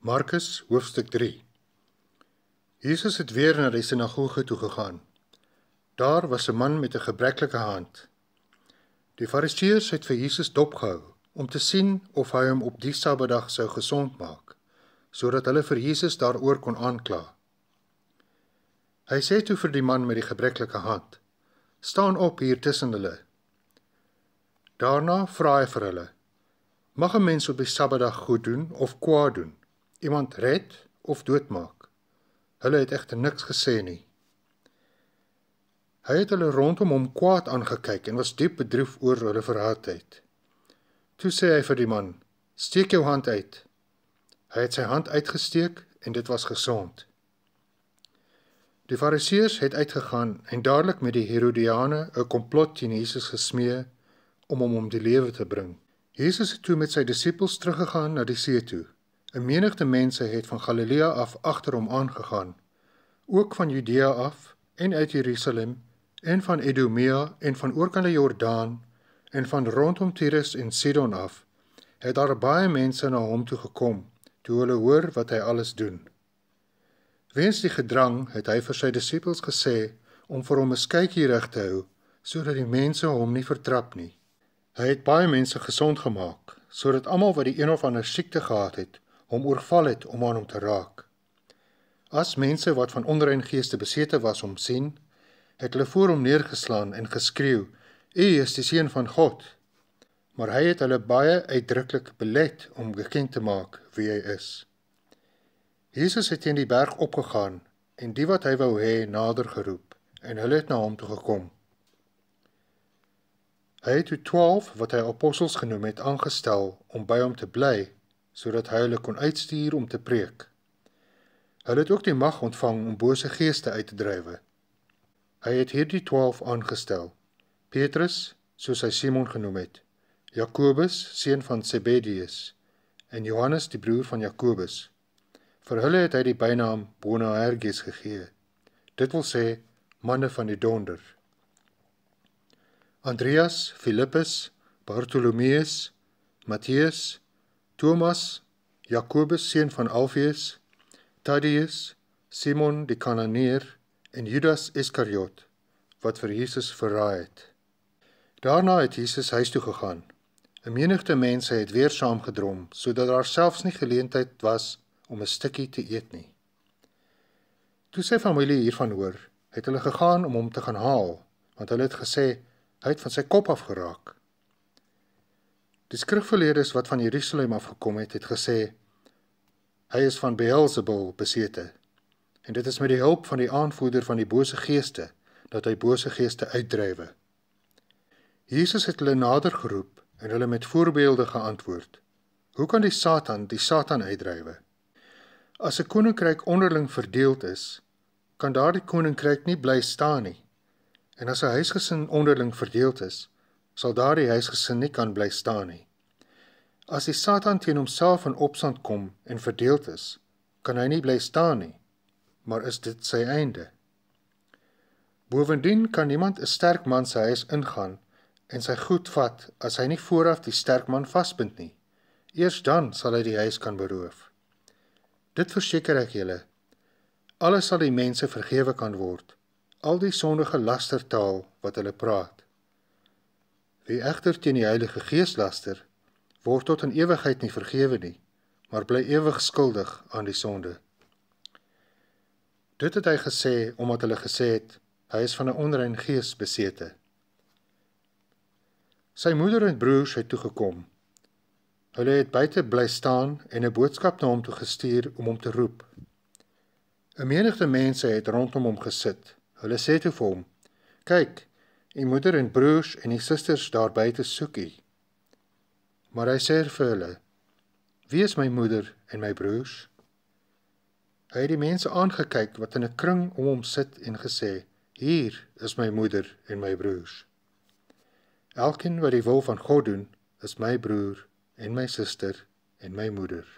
Markus hoofstuk 3. Jesus het weer na die sinagoge toe gegaan. Daar was 'n man met 'n gebreklike hand. Die fariseërs het vir Jesus dopgehou om te sien of hy hom op die Sabbatdag sou gesond maak, sodat hulle vir Jesus daaroor kon aankla. Hy sê toe vir die man met die gebreklike hand: "Staan op hier tussen hulle." Daarna vra hy vir hulle: "Mag 'n mens op die Sabbatdag goed doen of kwaad doen?" iemand red of doodmaak. Hulle het egter niks gesê nie. Hy het hulle rondom hom kwaad aangekyk en was diep bedroef oor hulle verhardheid. Toe sê hy vir die man: "Steek jou hand uit." Hy het sy hand uitgesteek en dit was gesond. Die Fariseërs het uitgegaan en dadelik met die Herodiane 'n komplot teen Jesus gesmee om hom om die lewe te bring. Jesus het toe met sy disippels teruggegaan na die see toe. 'n Menigte mense het van Galilea af agter hom aangegaan, ook van Judea af en uit Jerusalem en van Edomia en van oorkant Jordaan en van rondom Tyrus en Sidon af. Het daar baie mense na hom toe gekom, toe hulle hoor wat hy alles doen. Weens die gedrang het hy vir sy disippels gesê om vir hom 'n skykie reg te hou sodat die mense hom nie vertrap nie. Hy het baie mense gesond gemaak sodat almal wat die een of ander siekte gehad het, hom oorval het om aan hom te raak. As mense wat van onrein geeste besete was hom sien, het hulle voor hom neergeslaan en geskreeu: "U is die seun van God." Maar hy het hulle baie uitdruklik belet om bekend te maak wie hy is. Jesus het teen die berg opgegaan en die wat hy wou hê nader geroep en hulle het na hom toe gekom. Hy het die 12 wat hy apostels genoem het aangestel om by hom te bly sodat hy hulle kon uitstuur om te preek. Hulle het ook die mag ontvang om bose geeste uit te dryf. Hy het hierdie 12 aangestel: Petrus, soos hy Simon genoem het, Jakobus, seun van Zebedeus, en Johannes die broer van Jakobus. Vir hulle het hy die bynaam Boanerges gegee. Dit wil sê manne van die donder. Andreas, Filippus, Bartolomeus, Matteus, Thomas, Jakobus seun van Alfeus, Thaddeus, Simon die Kanaaneer en Judas Iskariot wat vir Jesus verraai het. Daarna het Jesus huis toe gegaan. 'n Menigte mense het weer saamgedrom sodat daar selfs nie geleentheid was om 'n stukkie te eet nie. Toe sy familie hiervan hoor, het hulle gegaan om hom te gaan haal, want hulle het gesê hy het van sy kop af geraak. Die skrifgeleerdes wat van Jerusalem af gekom het, het gesê hy is van Beelzebul besete. En dit is met die hulp van die aanvoerder van die bose geeste dat hy bose geeste uitdrywe. Jesus het hulle nader geroep en hulle met voorbeelde geantwoord. Hoe kan die Satan die Satan uitdrywe? As 'n koninkryk onderling verdeeld is, kan daardie koninkryk nie bly staan nie. En as 'n huisgesin onderling verdeeld is, sal daardie huisgesin nie kan bly staan nie. As die Satan teen homself in opstand kom en verdeeld is, kan hy nie bly staan nie, maar is dit sy einde. Bovendien kan niemand 'n sterk man se huis ingaan en sy goed vat as hy nie vooraf die sterk man vasbind nie. Eers dan sal hy die huis kan beroof. Dit verseker ek julle, alles sal die mense vergewe kan word, al die sondige lastertaal wat hulle praat. Wie egter teen die Heilige Gees laster, word tot in ewigheid nie vergewe nie, maar bly ewig skuldig aan die sonde. Dit het hy gesê omdat hulle gesê het hy is van 'n onrein gees besete. Sy moeder en broers het toe gekom. Hulle het buite bly staan en 'n boodskap na hom toe gestuur om hom te roep. 'n Menigte mense het rondom hom gesit. Hulle sê toe vir hom: "Kyk, U moeder en broers en die susters daar buite soek U. Maar hy sê vir hulle: Wie is my moeder en my broers? Hy het die mense aangekyk wat in 'n kring om hom sit en gesê: Hier is my moeder en my broers. Elkeen wat die wil van God doen, is my broer en my suster en my moeder.